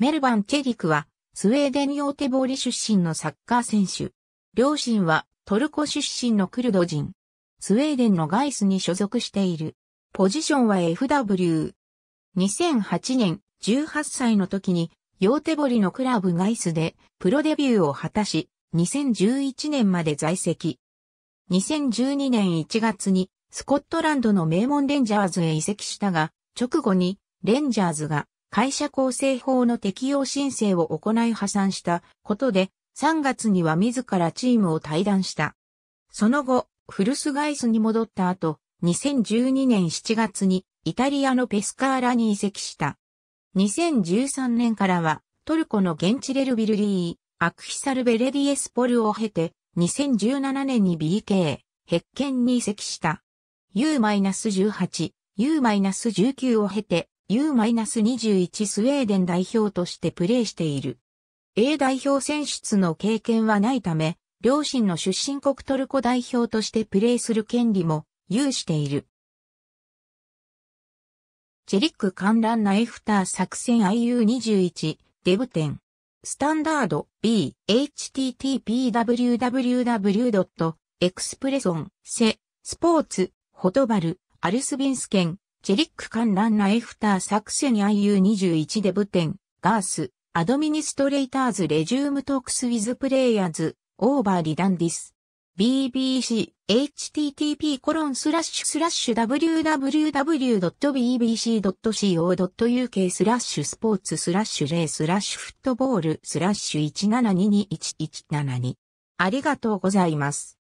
メルバン・チェリクは、スウェーデン・ヨーテボーリ出身のサッカー選手。両親はトルコ出身のクルド人。スウェーデンのガイスに所属している。ポジションは FW。2008年、18歳の時に、ヨーテボリのクラブガイスで、プロデビューを果たし、2011年まで在籍。2012年1月に、スコットランドの名門レンジャーズへ移籍したが、直後に、レンジャーズが会社構成法の適用申請を行い破産したことで、3月には自らチームを退団した。その後、フルスガイスに戻った後、2012年7月にイタリアのペスカーラに移籍した。2013年からはトルコの現地レルビルリー、アクヒサルベレディエスポルを経て、2017年に BK、ヘッケンに移籍した。U-18、U-19 を経て、U-21 スウェーデン代表としてプレーしている。A 代表選出の経験はないため、両親の出身国トルコ代表としてプレーする権利も有している。チェリック観覧なエフター作戦 IU21 デブ展。スタンダード B http://www.expresson セスポーツホトバルアルスビンスケンチェリック観覧ナ・エフター作戦 IU21 デブン、ガース、アドミニストレーターズレジュームトークスウィズプレイヤーズ、オーバーリダンディス。BBC, http コロンスラッシュスラッシュ www.bbc.co.uk スラッシュスポーツスラッシュレイスラッシュフットボールスラッシュ1722117 2ありがとうございます。